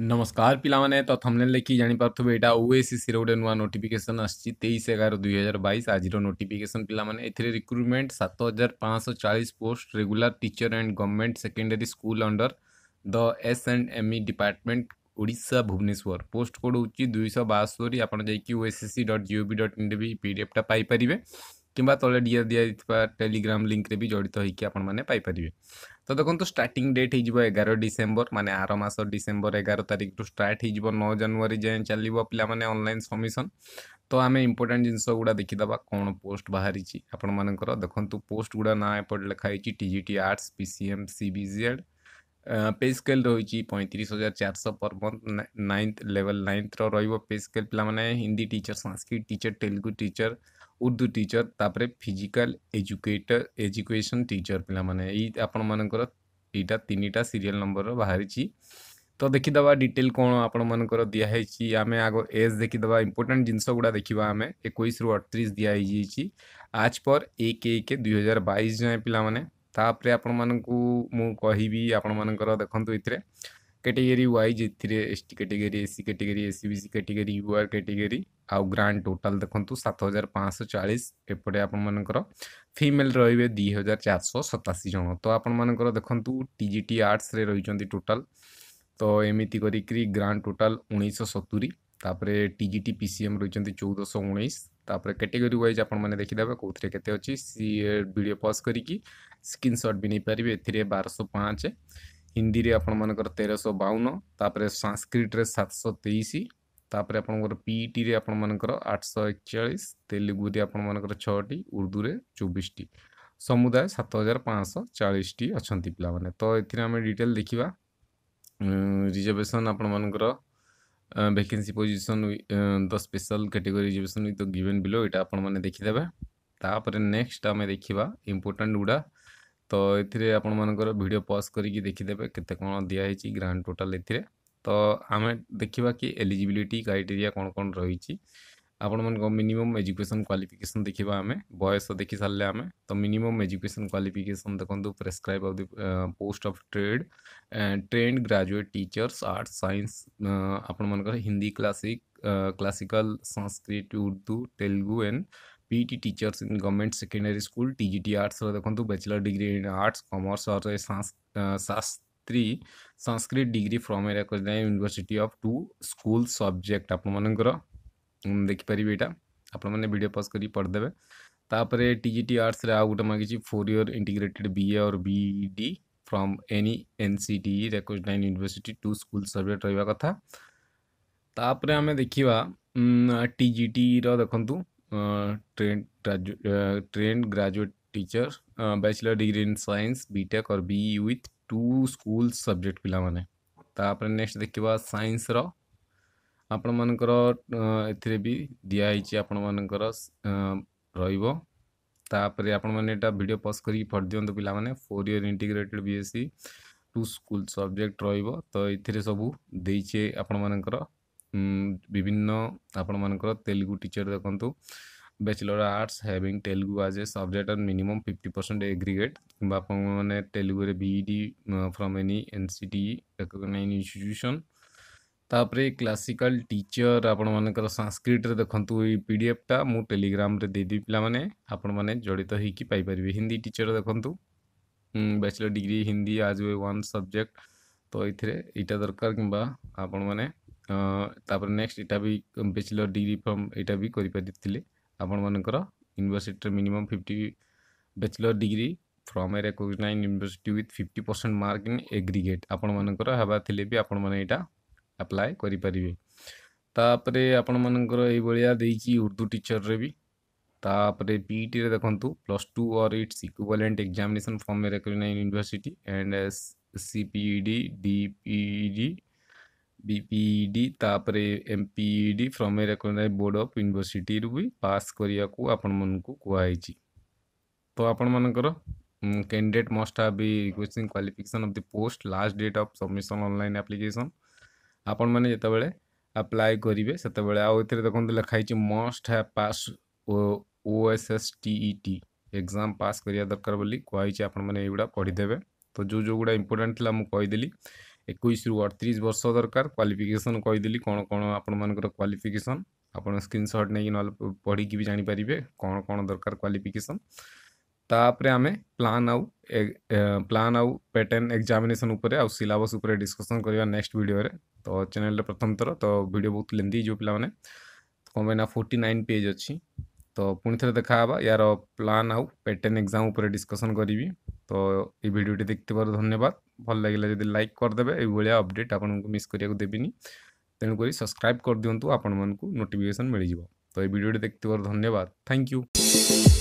नमस्कार पाने तो थमने लिखि जापारे ओएसीसी नुआ नोटिफिकेसन आईस एगार दुई हजार बैस आज नोटिफिकेसन पाने रिक्रुटमेंट सात हजार पाँच चालीस post regular teacher and government secondary school under the S and M E department ओडा भुवनेश्वर पोस्ट कोड हूँ दुई बास्तोरी आपकी ओएससी डट जिओ भी dot in D P D एफ्टा पाइपर কিংবা তলে দিয়ে দিয়েଥିବା ଟେଲିଗ୍ରାମ ଲିଙ୍କରେ ବି ଜଡ଼ିତ ହେଇକି ଆପଣମାନେ ପାଇପାରିବେ ତ ଦେଖନ୍ତୁ ଷ୍ଟାର୍ଟିଂ ଡେଟ୍ ହେଇଯିବ ଏଗାର ଡିସେମ୍ବର ମାନେ ଆର ମାସ ଡିସେମ୍ବର ଏଗାର ତାରିଖରୁ ଷ୍ଟାର୍ଟ ହେଇଯିବ ନଅ ଜାନୁଆରୀ ଯାଏଁ ଚାଲିବ ପିଲାମାନେ ଅନଲାଇନ୍ ସବମିସନ୍ ତ ଆମେ ଇମ୍ପୋର୍ଟାଣ୍ଟ ଜିନିଷ ଗୁଡ଼ା ଦେଖିଦେବା କ'ଣ ପୋଷ୍ଟ ବାହାରିଛି ଆପଣମାନଙ୍କର ଦେଖନ୍ତୁ ପୋଷ୍ଟ ଗୁଡ଼ା ନାଁ ଏପଟେ ଲେଖା ହେଇଛି T G T arts P C M C B Z pay scale ରହିଛି ପଇଁତିରିଶ ହଜାର ଚାରିଶହ ପର୍ ମନ୍ଥ ନାଇନ୍ଥ ଲେଭେଲ୍ ନାଇନ୍ଥର ରହିବ ପେ ସ୍କେଲ୍ ପିଲାମାନେ Hindi teacher Sanskrit teacher Telugu teacher Urdu teacher ତାପରେ ଫିଜିକାଲ୍ ଏଜୁକେଟର୍ ଏଜୁକେସନ୍ ଟିଚର୍ ପିଲାମାନେ ଏଇ ଆପଣମାନଙ୍କର ଏଇଟା ତିନିଟା ସିରିଏଲ୍ ନମ୍ବର୍ର ବାହାରିଛି ତ ଦେଖିଦେବା ଡିଟେଲ୍ କ'ଣ ଆପଣମାନଙ୍କର ଦିଆହେଇଛି ଆମେ ଆଗ ଏଜ୍ ଦେଖିଦେବା ଇମ୍ପୋର୍ଟାଣ୍ଟ ଜିନିଷ ଗୁଡ଼ା ଦେଖିବା ଆମେ ଏକୋଇଶରୁ ଅଠତିରିଶ ଦିଆହେଇଯାଇଛି ଆଜ୍ ପର୍ ଏକ ଏକ ଦୁଇହଜାର ବାଇଶ ଯାଏଁ ପିଲାମାନେ ତାପରେ ଆପଣମାନଙ୍କୁ ମୁଁ କହିବି ଆପଣମାନଙ୍କର ଦେଖନ୍ତୁ ଏଥିରେ category wise ଏଥିରେ S T category S C category S C B C category U R category ଆଉ ଗ୍ରାଣ୍ଡ ଟୋଟାଲ୍ ଦେଖନ୍ତୁ ସାତ ହଜାର ପାଞ୍ଚଶହ ଚାଳିଶ ଏପଟେ ଆପଣମାନଙ୍କର ଫିମେଲ୍ ରହିବେ ଦୁଇ ହଜାର ଚାରିଶହ ସତାଅଶୀ ଜଣ ତ ଆପଣମାନଙ୍କର ଦେଖନ୍ତୁ ଟି ଜି ଟି ଆର୍ଟ୍ସରେ ରହିଛନ୍ତି ଟୋଟାଲ୍ ତ ଏମିତି କରିକିରି ଗ୍ରାଣ୍ଡ ଟୋଟାଲ୍ ଉଣେଇଶହ ସତୁରି ତାପରେ T G T P C M ରହିଛନ୍ତି ଚଉଦଶହ ଉଣେଇଶ ତାପରେ କାଟେଗୋରୀ ୱାଇଜ୍ ଆପଣମାନେ ଦେଖିଦେବେ କେଉଁଥିରେ କେତେ ଅଛି ସିଏ ଭିଡ଼ିଓ ପଜ୍ କରିକି ସ୍କ୍ରିନ୍ସଟ୍ ବି ନେଇପାରିବେ ଏଥିରେ ବାରଶହ ପାଞ୍ଚ हिंदी आपर शह बावन तापर सांस्क्रिट्रे सात तेईस तापर आपर पीईटी आपण मान आठ सौ एक चाश तेलुगु आपण मान छि उर्दू में चौबीस समुदाय सत हजार पाँच चालीस अच्छा पिला मैंने तो एमें डिटेल देखा अं, रिजर्वेशन आपण मान vacancy position the special category reservation उथ गिवेन बिलो ये आपखिदेपर नेक्स्ट आम देखा इंपोर्टाट उड़ा ତ ଏଥିରେ ଆପଣମାନଙ୍କର ଭିଡ଼ିଓ ପଜ୍ କରିକି ଦେଖିଦେବେ କେତେ କ'ଣ ଦିଆହେଇଛି ଗ୍ରାଣ୍ଡ ଟୋଟାଲ୍ ଏଥିରେ ତ ଆମେ ଦେଖିବା କି ଏଲିଜିବିଲିଟି କ୍ରାଇଟେରିଆ କ'ଣ କ'ଣ ରହିଛି ଆପଣମାନଙ୍କ ମିନିମମ୍ ଏଜୁକେସନ୍ କ୍ୱାଲିଫିକେସନ୍ ଦେଖିବା ଆମେ ବୟସ ଦେଖିସାରିଲେ ଆମେ ତ ମିନିମମ୍ ଏଜୁକେସନ୍ କ୍ୱାଲିଫିକେସନ୍ ଦେଖନ୍ତୁ prescribe of the post of trade trend graduate teachers art science ଆପଣମାନଙ୍କର Hindi classic classical Sanskrit Urdu Telugu and P teachers in government secondary school T G T arts देखो bachelor degree in arts commerce और Shastri Sanskrit degree from a कर university of two school subject आपर देखिपर यहाँ आपड़ो पज कर पढ़देवे तापर टी जी टी आर्ट्स आउ गोटे मांगी फोर इयर इंटीग्रेटेड बी ए और B D from any N C T रेकोज nine यूनिभर्सीट to school subject रहा कथा तापर आम देखा टी जी टी रखु train train graduate teacher bachelor degree in science BTech और B with to school subject पिला माने तापर नेक्स्ट देखिबा साइंस रो आपण मानकर एथिरे भी दिया हिचि आपण मानकर रहइबो तापर आपण माने एटा video pause four year integrated BSc to school subject रो तो एथिरे सब देइचे आपण मानक विभिन्न आपण मान तेलुगु टीचर देखु बैचलर आर्ट्स हाविंग तेलुगु आज a subject and minimum fifty percent aggregate कि तेलुगु में B.Ed from any N C T recognise तापर क्लासिकाल टीचर आपण मान संस्कृत देखु ये पी डी एफ्टा मुझे टेलीग्राम देदेवी पे आपण मैंने जड़ित होपर हिंदी टीचर देखु बैचलर डिग्री हिंदी आज वे वन सब्जेक्ट तो ये यहाँ दरकार कि आपण मैंने ତାପରେ ନେକ୍ସଟ ଏଇଟା ବି ବ୍ୟାଚଲର ଡିଗ୍ରୀ ଫର୍ମ ଏଇଟା ବି କରିପାରିଥିଲେ ଆପଣମାନଙ୍କର ୟୁନିଭର୍ସିଟିରେ minimum fifty bachelor degree from a recognise university with fifty percent mark in aggregate ଆପଣମାନଙ୍କର ହେବା ଥିଲେ ବି ଆପଣମାନେ ଏଇଟା ଆପ୍ଲାଏ କରିପାରିବେ ତାପରେ ଆପଣମାନଙ୍କର ଏଇଭଳିଆ ଦେଇଛି ଉର୍ଦ୍ଦୁ ଟିଚର୍ରେ ବି ତାପରେ ପିଇଟିରେ ଦେଖନ୍ତୁ plus two or it's equivalent examination from a recognise university and CPEd DPEd BPEd तापर M PEd from a recognise board of university भी पास करिया को आपण मन को कहुई तो आपण मानकर candidate must have be requesting qualification of the post last date of submission online application आपण मैंने जोबले आप्लाय करेंगे सेत आती देखते लिखाई must have pass O S S T T exam pass करवा दरकार कहुई आपड़ा पढ़ीदे तो जो जो गुड़ा इंपोर्टाट मुझे कहीदेली एक अड़तीस वर्ष दरकार क्वाफिकेसन कहीदेली कौन कौन आपर क्वाफिकेसन आपड़ स्क्रीनसट नहीं पढ़ी भी जापर कौन कौन दरकार क्वाफिकेसन तापर आम प्लान आउ प्लां आउ पैटर्न एक्जामेसन आउ सिलस डिस्कसन करवा नेक्स्ट भिडियो तो चेल प्रथम थर तो भिड बहुत लेंदी जो पे कौन कहना फोर्टी नाइन पेज अच्छी तो पुणे थे देखा यार प्लान आउ पैटर्न एक्जाम डिस्कसन करी তো এই ভিডিওটি দেখতে ধন্যবাদ ভাল লাগিলা যদি লাইক କରିଦେବେ ଏଇଭଳିଆ ଅପଡ଼େଟ୍ ଆପଣଙ୍କୁ ମିସ୍ କରିବାକୁ ଦେବିନି ତେଣୁକରି ସବସ୍କ୍ରାଇବ୍ କରିଦିଅନ୍ତୁ ଆପଣମାନଙ୍କୁ ନୋଟିଫିକେସନ୍ ମିଳିଯିବ ତ ଏଇ ଭିଡ଼ିଓଟି ଦେଖିଥିବାରୁ ଧନ୍ୟବାଦ ଥ୍ୟାଙ୍କ ୟୁ